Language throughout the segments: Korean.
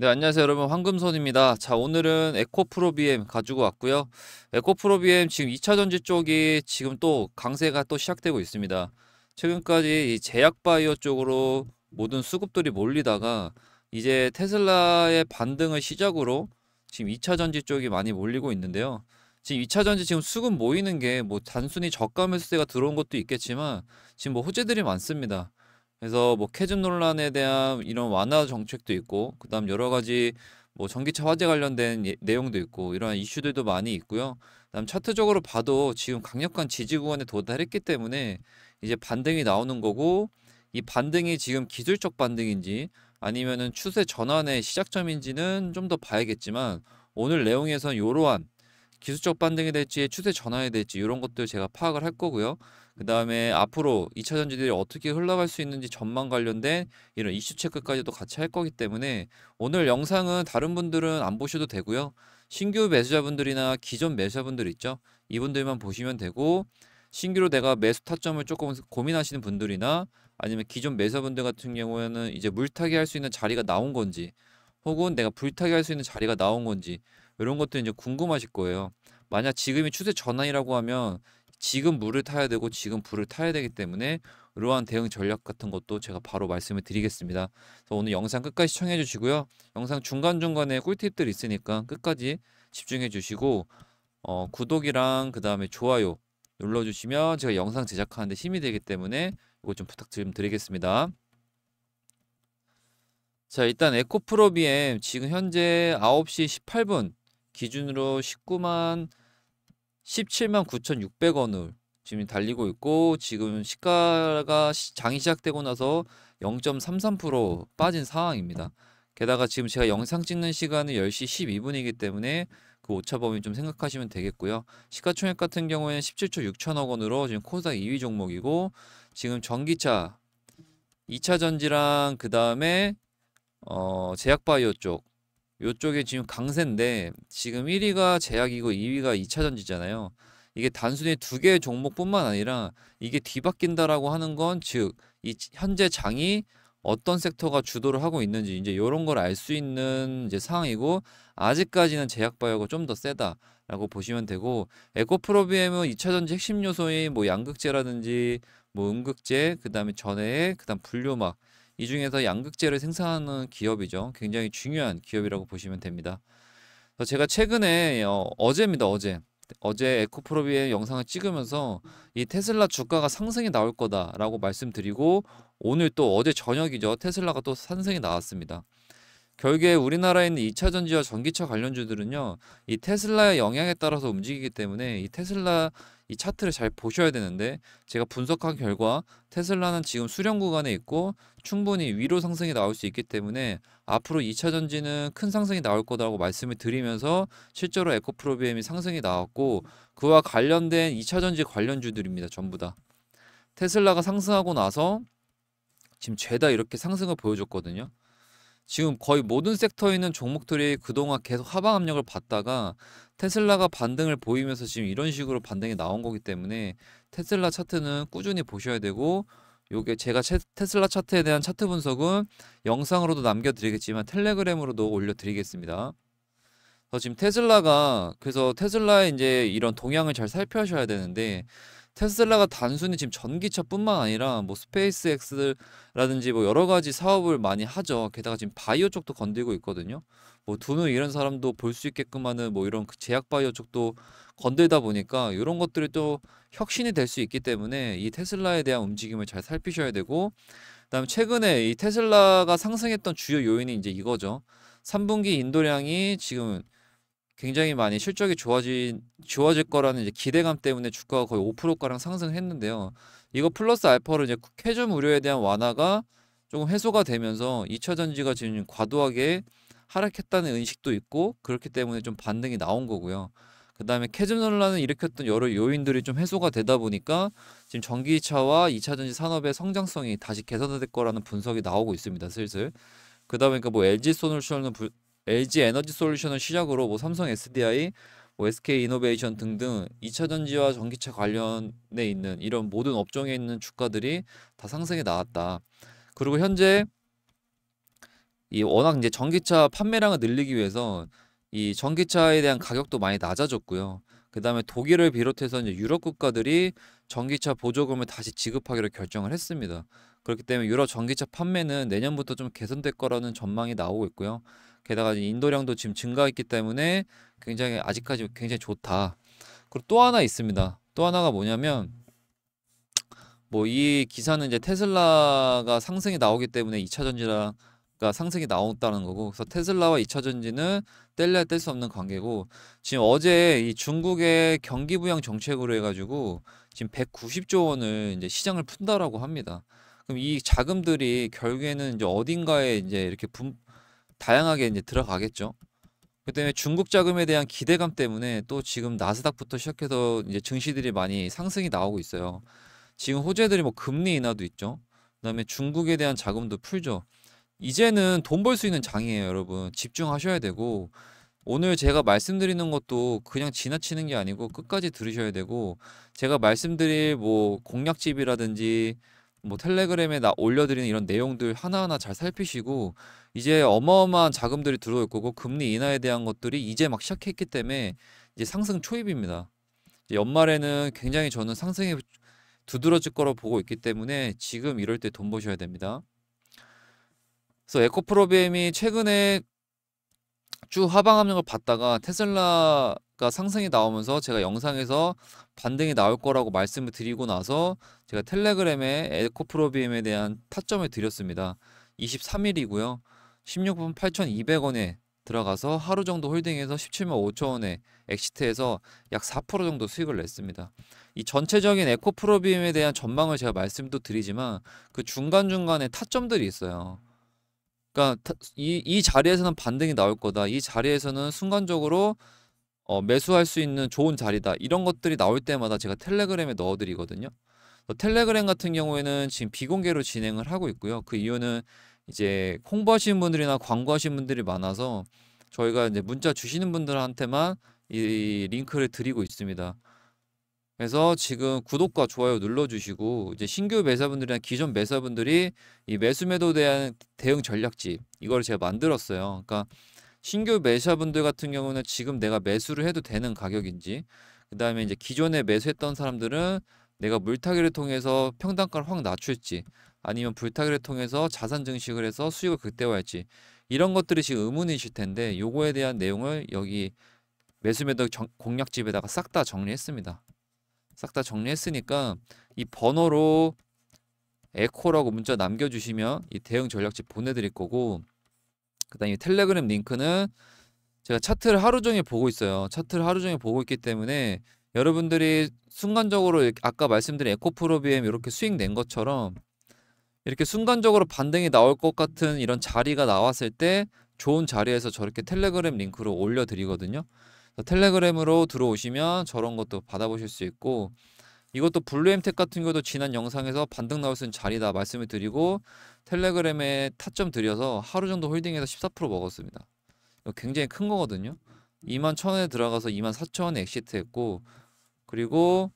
네, 안녕하세요 여러분 황금손입니다. 자, 오늘은 에코프로비엠 가지고 왔고요. 에코프로비엠 지금 2차전지 쪽이 지금 또 강세가 또 시작되고 있습니다. 최근까지 이 제약바이오 쪽으로 모든 수급들이 몰리다가 이제 테슬라의 반등을 시작으로 지금 2차전지 쪽이 많이 몰리고 있는데요. 지금 2차전지 지금 수급 모이는 게 뭐 단순히 저가 매수세가 들어온 것도 있겠지만 지금 뭐 호재들이 많습니다. 그래서 뭐 캐즘 논란에 대한 이런 완화 정책도 있고 그다음 여러 가지 뭐 전기차 화재 관련된 예, 내용도 있고 이러한 이슈들도 많이 있고요. 그다음 차트적으로 봐도 지금 강력한 지지 구간에 도달했기 때문에 이제 반등이 나오는 거고 이 반등이 지금 기술적 반등인지 아니면은 추세 전환의 시작점인지는 좀 더 봐야겠지만 오늘 내용에선 이러한 기술적 반등이 될지 추세 전환이 될지 이런 것들 제가 파악을 할 거고요. 그 다음에 앞으로 2차 전지들이 어떻게 흘러갈 수 있는지 전망 관련된 이런 이슈 체크까지도 같이 할 거기 때문에 오늘 영상은 다른 분들은 안 보셔도 되고요. 신규 매수자분들이나 기존 매수자분들 있죠. 이분들만 보시면 되고 신규로 내가 매수 타점을 조금 고민하시는 분들이나 아니면 기존 매수자분들 같은 경우에는 이제 물타기 할 수 있는 자리가 나온 건지 혹은 내가 불타기 할 수 있는 자리가 나온 건지 이런 것도 이제 궁금하실 거예요. 만약 지금이 추세 전환이라고 하면 지금 물을 타야 되고 지금 불을 타야 되기 때문에 이러한 대응 전략 같은 것도 제가 바로 말씀을 드리겠습니다. 그래서 오늘 영상 끝까지 시청해 주시고요. 영상 중간중간에 꿀팁들 있으니까 끝까지 집중해 주시고 어, 구독이랑 그 다음에 좋아요 눌러주시면 제가 영상 제작하는데 힘이 되기 때문에 이거 좀 부탁 드리겠습니다. 자 일단 에코프로 BM 지금 현재 9시 18분 기준으로 19만 17만 9,600원을 지금 달리고 있고 지금 시가가 장이 시작되고 나서 0.33% 빠진 상황입니다. 게다가 지금 제가 영상 찍는 시간은 10시 12분이기 때문에 그 오차범위 좀 생각하시면 되겠고요. 시가총액 같은 경우에는 17조 6천억 원으로 지금 코스닥 2위 종목이고 지금 전기차, 2차 전지랑 그 다음에 어, 제약바이오 쪽 요쪽에 지금 강세인데 지금 1위가 제약이고 2위가 2차전지잖아요. 이게 단순히 두 개의 종목뿐만 아니라 이게 뒤바뀐다라고 하는 건 즉 이 현재 장이 어떤 섹터가 주도를 하고 있는지 이제 이런 걸 알 수 있는 이제 상황이고 아직까지는 제약바이오가 좀 더 세다라고 보시면 되고 에코프로비엠은 2차전지 핵심 요소인 뭐 양극재라든지 뭐 음극재 그다음에 전해 그다음 분류막 이 중에서 양극재를 생산하는 기업이죠. 굉장히 중요한 기업이라고 보시면 됩니다. 제가 최근에 어, 어제입니다. 어제 어제 에코프로비의 영상을 찍으면서 이 테슬라 주가가 상승이 나올 거다라고 말씀드리고 오늘 또 어제 저녁이죠. 테슬라가 또 상승이 나왔습니다. 결국에 우리나라에 있는 2차 전지와 전기차 관련주들은요. 이 테슬라의 영향에 따라서 움직이기 때문에 이 테슬라 이 차트를 잘 보셔야 되는데 제가 분석한 결과 테슬라는 지금 수령 구간에 있고 충분히 위로 상승이 나올 수 있기 때문에 앞으로 2차 전지는 큰 상승이 나올 거라고 말씀을 드리면서 실제로 에코프로비엠이 상승이 나왔고 그와 관련된 2차 전지 관련주들입니다. 전부 다. 테슬라가 상승하고 나서 지금 죄다 이렇게 상승을 보여줬거든요. 지금 거의 모든 섹터에 있는 종목들이 그동안 계속 하방 압력을 받다가 테슬라가 반등을 보이면서 지금 이런 식으로 반등이 나온 거기 때문에 테슬라 차트는 꾸준히 보셔야 되고 요게 제가 테슬라 차트에 대한 차트 분석은 영상으로도 남겨드리겠지만 텔레그램으로도 올려드리겠습니다. 그 지금 테슬라가 그래서 테슬라의 이제 이런 동향을 잘 살펴셔야 되는데 테슬라가 단순히 지금 전기차뿐만 아니라 뭐 스페이스X라든지 뭐 여러 가지 사업을 많이 하죠. 게다가 지금 바이오 쪽도 건들고 있거든요. 뭐 두누 이런 사람도 볼 수 있게끔 하는 뭐 이런 그 제약 바이오 쪽도 건들다 보니까 이런 것들이 또 혁신이 될 수 있기 때문에 이 테슬라에 대한 움직임을 잘 살피셔야 되고 그다음 최근에 이 테슬라가 상승했던 주요 요인이 이제 이거죠. 3분기 인도량이 지금 굉장히 많이 실적이 좋아진 좋아질 거라는 이제 기대감 때문에 주가가 거의 5%가량 상승했는데요. 이거 플러스 알파로 이제 캐즘 우려에 대한 완화가 조금 해소가 되면서 2차 전지가 지금 과도하게 하락했다는 인식도 있고 그렇기 때문에 좀 반등이 나온 거고요. 그다음에 캐즘 논란을 일으켰던 여러 요인들이 좀 해소가 되다 보니까 지금 전기차와 2차 전지 산업의 성장성이 다시 개선될 거라는 분석이 나오고 있습니다. 슬슬. 그다음에 그뭐 그러니까 LG 소놀 LG 에너지 솔루션을 시작으로 뭐 삼성 SDI, 뭐 SK 이노베이션 등등 2차 전지와 전기차 관련에 있는 이런 모든 업종에 있는 주가들이 다상승이 나왔다. 그리고 현재 이 워낙 이제 전기차 판매량을 늘리기 위해서 이 전기차에 대한 가격도 많이 낮아졌고요. 그다음에 독일을 비롯해서 이제 유럽 국가들이 전기차 보조금을 다시 지급하기로 결정을 했습니다. 그렇기 때문에 유럽 전기차 판매는 내년부터 좀 개선될 거라는 전망이 나오고 있고요. 게다가 인도량도 지금 증가했기 때문에 굉장히 아직까지 굉장히 좋다. 그리고 또 하나 있습니다. 또 하나가 뭐냐면 뭐 이 기사는 이제 테슬라가 상승이 나오기 때문에 2차 전지가 상승이 나온다는 거고 그래서 테슬라와 2차 전지는 뗄래야 뗄 수 없는 관계고 지금 어제 이 중국의 경기 부양 정책으로 해가지고 지금 190조 원을 이제 시장을 푼다라고 합니다. 그럼 이 자금들이 결국에는 이제 어딘가에 이제 이렇게 분, 다양하게 이제 들어가겠죠. 그 때문에 중국 자금에 대한 기대감 때문에 또 지금 나스닥부터 시작해서 이제 증시들이 많이 상승이 나오고 있어요. 지금 호재들이 뭐 금리 인하도 있죠. 그다음에 중국에 대한 자금도 풀죠. 이제는 돈 벌 수 있는 장이에요, 여러분. 집중하셔야 되고 오늘 제가 말씀드리는 것도 그냥 지나치는 게 아니고 끝까지 들으셔야 되고 제가 말씀드릴 뭐 공략집이라든지 뭐 텔레그램에 나 올려드리는 이런 내용들 하나하나 잘 살피시고 이제 어마어마한 자금들이 들어올 거고 금리 인하에 대한 것들이 이제 막 시작했기 때문에 이제 상승 초입입니다. 이제 연말에는 굉장히 저는 상승이 두드러질 거로 보고 있기 때문에 지금 이럴 때돈 버셔야 됩니다. 그래서 에코프로비엠이 최근에 쭉 하방 압력을 받다가 테슬라 가 상승이 나오면서 제가 영상에서 반등이 나올 거라고 말씀을 드리고 나서 제가 텔레그램에 에코프로비엠에 대한 타점을 드렸습니다. 23일이고요. 16분 8,200원에 들어가서 하루 정도 홀딩해서 17만 5천원에 엑시트해서 약 4% 정도 수익을 냈습니다. 이 전체적인 에코프로비엠에 대한 전망을 제가 말씀도 드리지만 그 중간중간에 타점들이 있어요. 그러니까 이, 이 자리에서는 반등이 나올 거다. 이 자리에서는 순간적으로 어, 매수할 수 있는 좋은 자리다 이런 것들이 나올 때마다 제가 텔레그램에 넣어드리거든요. 텔레그램 같은 경우에는 지금 비공개로 진행을 하고 있고요. 그 이유는 이제 홍보하시는 분들이나 광고하시는 분들이 많아서 저희가 이제 문자 주시는 분들한테만 이 링크를 드리고 있습니다. 그래서 지금 구독과 좋아요 눌러주시고 이제 신규 매사분들이나 기존 매사분들이 이 매수매도 대한 대응 전략집 이걸 제가 만들었어요. 그러니까 신규 매수자분들 같은 경우는 지금 내가 매수를 해도 되는 가격인지 그 다음에 이제 기존에 매수했던 사람들은 내가 물타기를 통해서 평단가를 확 낮출지 아니면 불타기를 통해서 자산 증식을 해서 수익을 극대화할지 이런 것들이 지금 의문이실 텐데 요거에 대한 내용을 여기 매수 매도 공략집에다가 싹 다 정리했습니다. 싹 다 정리했으니까 이 번호로 에코라고 문자 남겨주시면 이 대응 전략집 보내드릴 거고 그다음에 텔레그램 링크는 제가 차트를 하루 종일 보고 있어요. 차트를 하루 종일 보고 있기 때문에 여러분들이 순간적으로 아까 말씀드린 에코프로비엠 이렇게 수익 낸 것처럼 이렇게 순간적으로 반등이 나올 것 같은 이런 자리가 나왔을 때 좋은 자리에서 저렇게 텔레그램 링크로 올려드리거든요. 텔레그램으로 들어오시면 저런 것도 받아보실 수 있고 이것도 블루엠텍 같은 경우도 지난 영상에서 반등 나올 수 있는 자리다 말씀을 드리고 텔레그램에 타점 들여서 하루 정도 홀딩해서 14% 먹었습니다. 굉장히 큰 거거든요. 2만 1 0원에 들어가서 2만 4 0원에 엑시트했고 그리고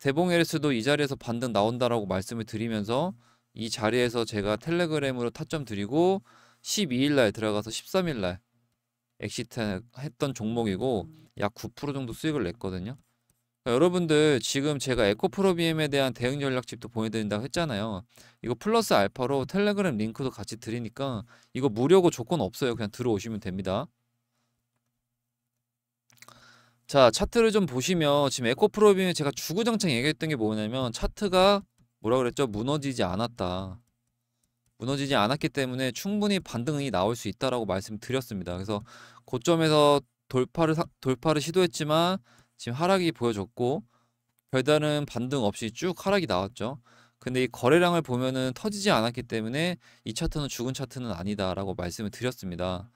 대봉 LS도 이 자리에서 반등 나온다라고 말씀을 드리면서 이 자리에서 제가 텔레그램으로 타점 드리고 12일 날 들어가서 13일 날 엑시트 했던 종목이고 약 9% 정도 수익을 냈거든요. 그러니까 여러분들 지금 제가 에코프로비엠에 대한 대응 전략집도 보내드린다고 했잖아요. 이거 플러스 알파로 텔레그램 링크도 같이 드리니까 이거 무료고 조건 없어요. 그냥 들어오시면 됩니다. 자 차트를 좀 보시면 지금 에코프로비엠에 제가 주구장창 얘기했던 게 뭐냐면 차트가 뭐라 그랬죠? 무너지지 않았다. 무너지지 않았기 때문에 충분히 반등이 나올 수 있다라고 말씀드렸습니다. 그래서 고점에서 돌파를 돌파를 시도했지만 지금 하락이 보여졌고 별다른 반등 없이 쭉 하락이 나왔죠. 근데 이 거래량을 보면은 터지지 않았기 때문에 이 차트는 죽은 차트는 아니다라고 말씀을 드렸습니다.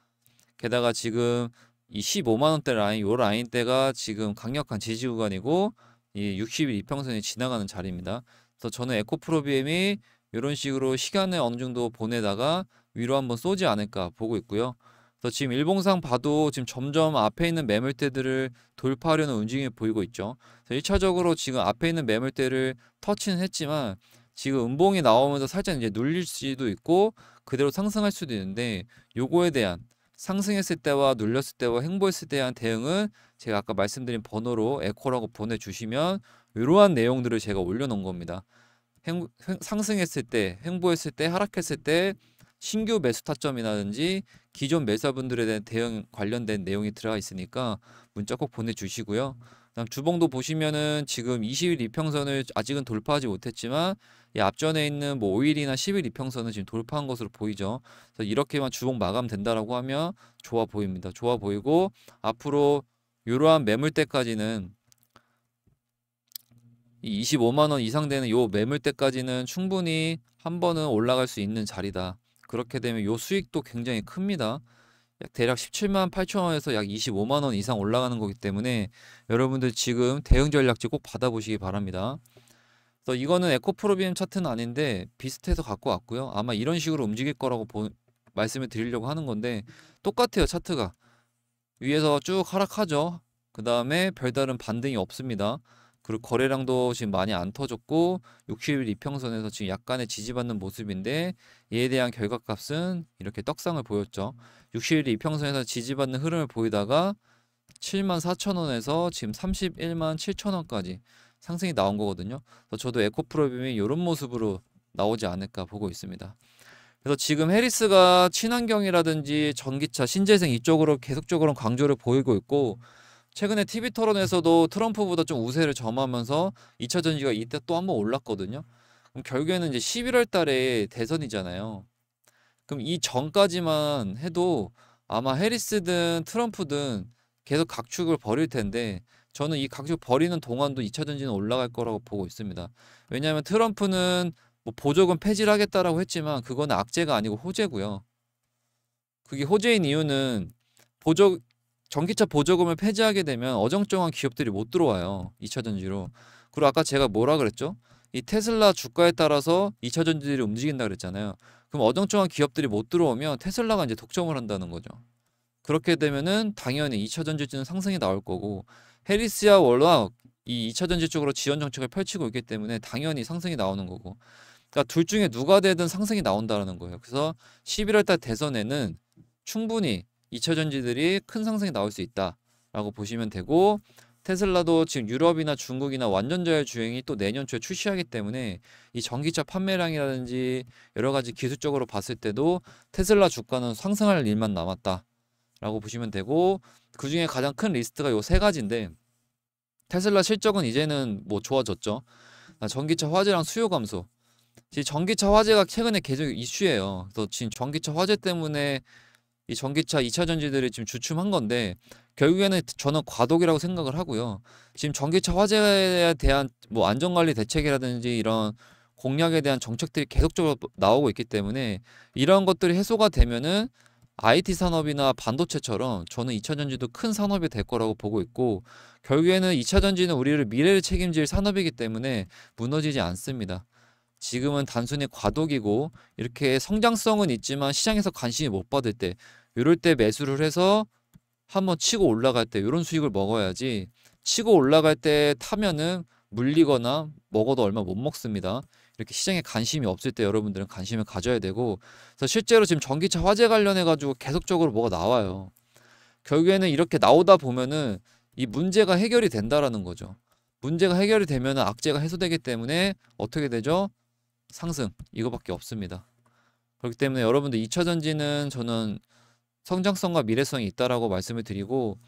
게다가 지금 이 15만 원대 라인 요 라인대가 지금 강력한 지지 구간이고 이 60일 이평선이 지나가는 자리입니다. 그래서 저는 에코프로비엠이 이런 식으로 시간을 어느 정도 보내다가 위로 한번 쏘지 않을까 보고 있고요. 그래서 지금 일봉상 봐도 지금 점점 앞에 있는 매물대들을 돌파하려는 움직임이 보이고 있죠. 그래서 1차적으로 지금 앞에 있는 매물대를 터치는 했지만 지금 음봉이 나오면서 살짝 이제 눌릴 수도 있고 그대로 상승할 수도 있는데 요거에 대한 상승했을 때와 눌렸을 때와 행보했을 때에 대한 대응은 제가 아까 말씀드린 번호로 에코라고 보내주시면 이러한 내용들을 제가 올려놓은 겁니다. 행, 상승했을 때, 행보했을 때, 하락했을 때 신규 매수 타점이라든지 기존 매사분들에 대한 대응 관련된 내용이 들어가 있으니까 문자 꼭 보내주시고요. 그다음 주봉도 보시면은 지금 20일 이평선을 아직은 돌파하지 못했지만 이 앞전에 있는 뭐 5일이나 10일 이평선은 지금 돌파한 것으로 보이죠. 그래서 이렇게만 주봉 마감된다라고 하면 좋아 보입니다. 좋아 보이고 앞으로 이러한 매물대까지는 이 25만 원 이상 되는 요 매물대까지는 충분히 한 번은 올라갈 수 있는 자리다. 그렇게 되면 요 수익도 굉장히 큽니다. 대략 17만 8천 원에서 약 25만 원 이상 올라가는 거기 때문에 여러분들 지금 대응 전략지 꼭 받아보시기 바랍니다. 그래서 이거는 에코프로비엠 차트는 아닌데 비슷해서 갖고 왔고요. 아마 이런 식으로 움직일 거라고 보, 말씀을 드리려고 하는 건데 똑같아요 차트가 위에서 쭉 하락하죠. 그 다음에 별다른 반등이 없습니다. 그리고 거래량도 지금 많이 안 터졌고 60일 이평선에서 지금 약간의 지지받는 모습인데 이에 대한 결과값은 이렇게 떡상을 보였죠. 60일 이평선에서 지지받는 흐름을 보이다가 7만 4천 원에서 지금 31만 7천 원까지 상승이 나온 거거든요. 그래서 저도 에코프로빔이 이런 모습으로 나오지 않을까 보고 있습니다. 그래서 지금 해리스가 친환경이라든지 전기차, 신재생 이쪽으로 계속적으로 강조를 보이고 있고 최근에 TV 토론에서도 트럼프보다 좀 우세를 점하면서 2차 전지가 이때 또 한 번 올랐거든요. 그럼 결국에는 이제 11월 달에 대선이잖아요. 그럼 이 전까지만 해도 아마 해리스든 트럼프든 계속 각축을 벌일 텐데 저는 이 각축 버리는 동안도 2차 전지는 올라갈 거라고 보고 있습니다. 왜냐하면 트럼프는 뭐 보조금 폐지를 하겠다라고 했지만 그건 악재가 아니고 호재고요. 그게 호재인 이유는 보조 전기차 보조금을 폐지하게 되면 어정쩡한 기업들이 못 들어와요. 2차 전지로. 그리고 아까 제가 뭐라 그랬죠? 이 테슬라 주가에 따라서 2차 전지들이 움직인다 그랬잖아요. 그럼 어정쩡한 기업들이 못 들어오면 테슬라가 이제 독점을 한다는 거죠. 그렇게 되면은 당연히 2차 전지지는 상승이 나올 거고 해리스야 월락 이 2차 전지 쪽으로 지원 정책을 펼치고 있기 때문에 당연히 상승이 나오는 거고 그러니까 둘 중에 누가 되든 상승이 나온다라는 거예요. 그래서 11월 달 대선에는 충분히 2차 전지들이 큰 상승이 나올 수 있다라고 보시면 되고 테슬라도 지금 유럽이나 중국이나 완전자율 주행이 또 내년 초에 출시하기 때문에 이 전기차 판매량이라든지 여러 가지 기술적으로 봤을 때도 테슬라 주가는 상승할 일만 남았다라고 보시면 되고 그 중에 가장 큰 리스트가 요 세 가지인데 테슬라 실적은 이제는 뭐 좋아졌죠. 아, 전기차 화재랑 수요 감소. 지금 전기차 화재가 최근에 계속 이슈예요. 그래서 지금 전기차 화재 때문에 이 전기차 2차 전지들이 지금 주춤한 건데 결국에는 저는 과도기라고 생각을 하고요. 지금 전기차 화재에 대한 뭐 안전관리 대책이라든지 이런 공약에 대한 정책들이 계속적으로 나오고 있기 때문에 이런 것들이 해소가 되면은 IT 산업이나 반도체처럼 저는 2차 전지도 큰 산업이 될 거라고 보고 있고 결국에는 2차 전지는 우리를 미래를 책임질 산업이기 때문에 무너지지 않습니다. 지금은 단순히 과도기고 이렇게 성장성은 있지만 시장에서 관심이 못 받을 때 이럴 때 매수를 해서 한번 치고 올라갈 때 이런 수익을 먹어야지 치고 올라갈 때 타면은 물리거나 먹어도 얼마 못 먹습니다. 이렇게 시장에 관심이 없을 때 여러분들은 관심을 가져야 되고 그래서 실제로 지금 전기차 화재 관련해 가지고 계속적으로 뭐가 나와요. 결국에는 이렇게 나오다 보면은 이 문제가 해결이 된다라는 거죠. 문제가 해결이 되면 악재가 해소되기 때문에 어떻게 되죠? 상승 이거밖에 없습니다. 그렇기 때문에 여러분들 2차 전지는 저는 성장성과 미래성이 있다라고 말씀을 드리고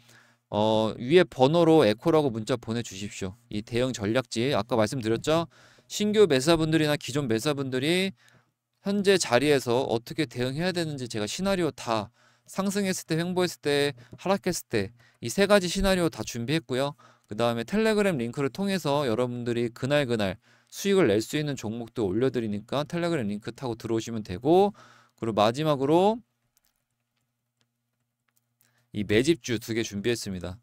어, 위에 번호로 에코라고 문자 보내주십시오. 이 대형 전략지 아까 말씀드렸죠. 신규 매사분들이나 기존 매사분들이 현재 자리에서 어떻게 대응해야 되는지 제가 시나리오 다 상승했을 때, 횡보했을 때, 하락했을 때 이 세 가지 시나리오 다 준비했고요. 그 다음에 텔레그램 링크를 통해서 여러분들이 그날 그날 수익을 낼 수 있는 종목도 올려드리니까 텔레그램 링크 타고 들어오시면 되고 그리고 마지막으로 이 매집주 두 개 준비했습니다.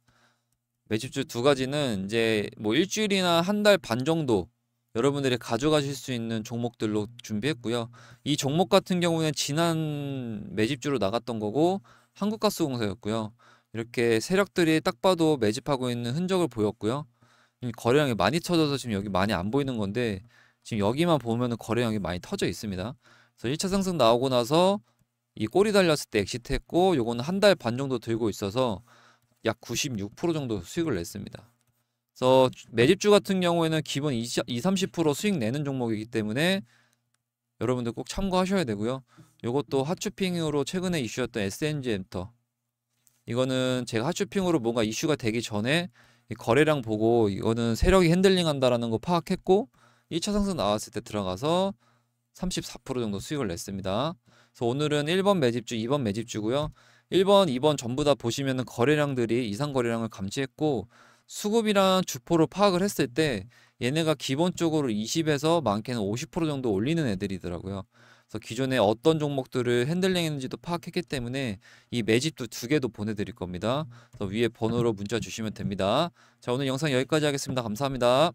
매집주 두 가지는 이제 뭐 일주일이나 한 달 반 정도 여러분들이 가져가실 수 있는 종목들로 준비했고요. 이 종목 같은 경우는 지난 매집주로 나갔던 거고 한국가스공사였고요. 이렇게 세력들이 딱 봐도 매집하고 있는 흔적을 보였고요. 거래량이 많이 터져서 지금 여기 많이 안 보이는 건데 지금 여기만 보면 거래량이 많이 터져 있습니다. 그래서 1차 상승 나오고 나서 이 꼬리 달렸을 때 엑시트했고 요거는 한 달 반 정도 들고 있어서 약 96% 정도 수익을 냈습니다. 그래서 매집주 같은 경우에는 기본 20, 30% 수익 내는 종목이기 때문에 여러분들 꼭 참고하셔야 되고요. 요것도 하추핑으로 최근에 이슈였던 SNG 엔터 이거는 제가 하추핑으로 뭔가 이슈가 되기 전에 거래량 보고 이거는 세력이 핸들링한다라는 거 파악했고 1차 상승 나왔을 때 들어가서 34% 정도 수익을 냈습니다. 그래서 오늘은 1번 매집주, 2번 매집주고요. 1번, 2번 전부 다 보시면은 거래량들이 이상 거래량을 감지했고 수급이랑 주포를 파악을 했을 때 얘네가 기본적으로 20에서 많게는 50% 정도 올리는 애들이더라고요. 그래서 기존에 어떤 종목들을 핸들링했는지도 파악했기 때문에 이 매집도 두 개도 보내드릴 겁니다. 그래서 위에 번호로 문자 주시면 됩니다. 자 오늘 영상 여기까지 하겠습니다. 감사합니다.